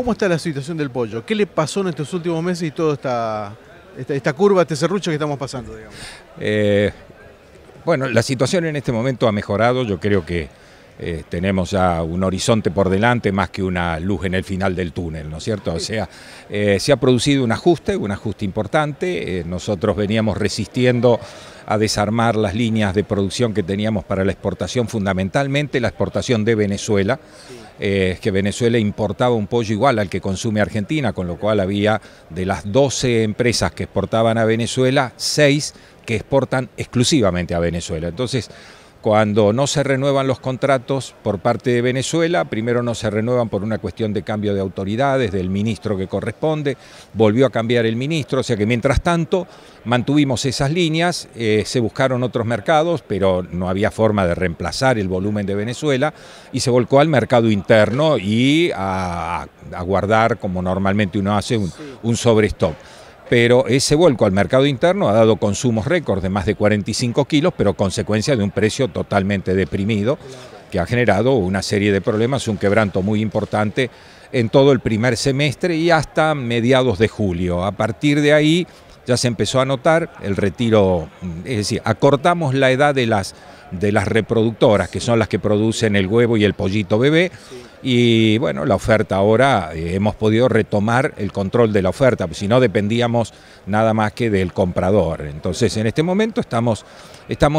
¿Cómo está la situación del pollo? ¿Qué le pasó en estos últimos meses y toda esta, esta, curva, este serrucho que estamos pasando? Eh, bueno, la situación en este momento ha mejorado. Yo creo que eh, tenemos ya un horizonte por delante más que una luz en el final del túnel, ¿no es cierto? O sea, eh, se ha producido un ajuste, un ajuste importante. nosotros veníamos resistiendo a desarmar las líneas de producción que teníamos para la exportación, fundamentalmente la exportación de Venezuela. Sí es eh, que Venezuela importaba un pollo igual al que consume Argentina, con lo cual había de las 12 empresas que exportaban a Venezuela, 6 que exportan exclusivamente a Venezuela. Entonces, cuando no se renuevan los contratos por parte de Venezuela, primero no se renuevan por una cuestión de cambio de autoridades, del ministro que corresponde, volvió a cambiar el ministro, o sea que mientras tanto mantuvimos esas líneas, eh, se buscaron otros mercados, pero no había forma de reemplazar el volumen de Venezuela y se volcó al mercado interno y a, guardar, como normalmente uno hace, un, un sobrestock pero ese vuelco al mercado interno ha dado consumos récord de más de 45 kilos, pero consecuencia de un precio totalmente deprimido que ha generado una serie de problemas, un quebranto muy importante en todo el primer semestre y hasta mediados de julio. A partir de ahí ya se empezó a notar el retiro, es decir, acortamos la edad de las, de las reproductoras, que son las que producen el huevo y el pollito bebé. Y bueno, la oferta ahora eh, hemos podido retomar el control de la oferta, si no dependíamos nada más que del comprador. Entonces, en este momento estamos,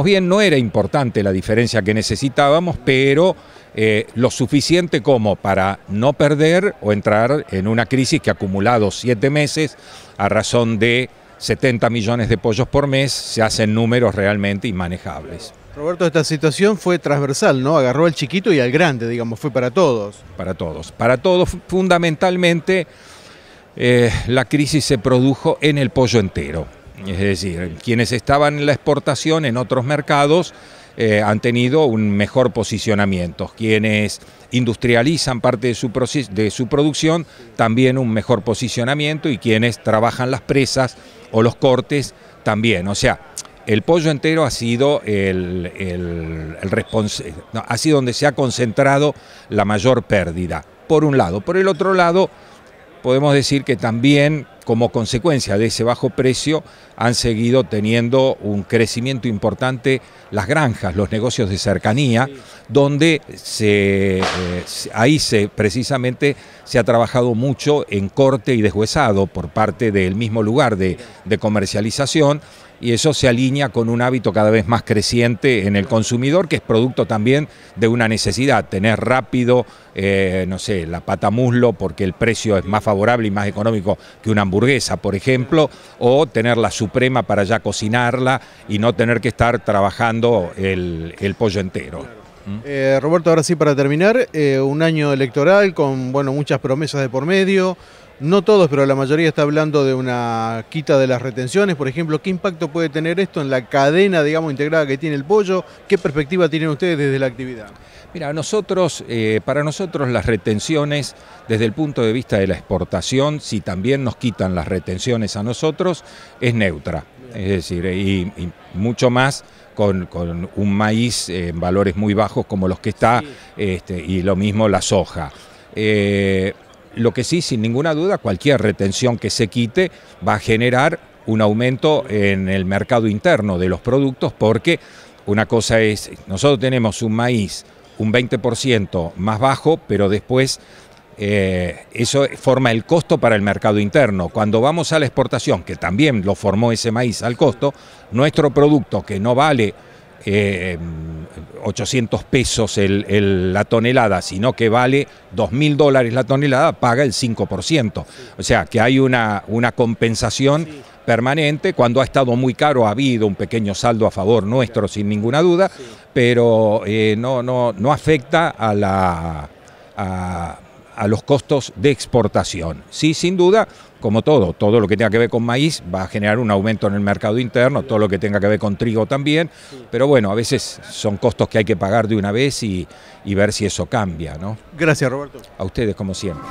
bien, no era importante la diferencia que necesitábamos, pero eh, lo suficiente como para no perder o entrar en una crisis que ha acumulado siete meses a razón de 70 millones de pollos por mes, se hacen números realmente inmanejables. Roberto, esta situación fue transversal, ¿no? Agarró al chiquito y al grande, digamos, fue para todos. Para todos, para todos. Fundamentalmente, eh, la crisis se produjo en el pollo entero. Es decir, quienes estaban en la exportación en otros mercados eh, han tenido un mejor posicionamiento. Quienes industrializan parte de su, de su producción también un mejor posicionamiento y quienes trabajan las presas o los cortes también. O sea, el pollo entero ha sido, el, el, ha sido donde se ha concentrado la mayor pérdida, por un lado. Por el otro lado, podemos decir que también como consecuencia de ese bajo precio han seguido teniendo un crecimiento importante las granjas, los negocios de cercanía, donde eh, ahí se, precisamente se ha trabajado mucho en corte y deshuesado por parte del mismo lugar de comercialización y eso se alinea con un hábito cada vez más creciente en el consumidor, que es producto también de una necesidad, tener rápido, eh, no sé, la pata muslo porque el precio es más favorable y más económico que una hamburguesa, por ejemplo, o tener la suprema para ya cocinarla y no tener que estar trabajando el, pollo entero. Eh, Roberto, ahora sí para terminar, eh, un año electoral con bueno, muchas promesas de por medio, no todos, pero la mayoría está hablando de una quita de las retenciones, por ejemplo. ¿Qué impacto puede tener esto en la cadena, digamos, integrada que tiene el pollo? ¿Qué perspectiva tienen ustedes desde la actividad? Mira, nosotros, eh, para nosotros las retenciones, desde el punto de vista de la exportación, si también nos quitan las retenciones a nosotros, es neutra. Es decir, y, mucho más con, un maíz en valores muy bajos como los que está, este, y lo mismo la soja. Eh, lo que sí, sin ninguna duda, cualquier retención que se quite va a generar un aumento en el mercado interno de los productos porque una cosa es, nosotros tenemos un maíz un 20% más bajo, pero después eh, eso forma el costo para el mercado interno. Cuando vamos a la exportación, que también lo formó ese maíz al costo, nuestro producto que no vale 800 eh, pesos la tonelada, sino que vale 2.000 dólares la tonelada, paga el 5%. O sea, que hay una, una compensación permanente. Cuando ha estado muy caro ha habido un pequeño saldo a favor nuestro, sin ninguna duda, pero eh, no, no, no afecta a la a los costos de exportación. Sí, sin duda, como todo, todo lo que tenga que ver con maíz va a generar un aumento en el mercado interno, todo lo que tenga que ver con trigo también, pero bueno, a veces son costos que hay que pagar de una vez y, ver si eso cambia, ¿no? Gracias, Roberto. A ustedes, como siempre.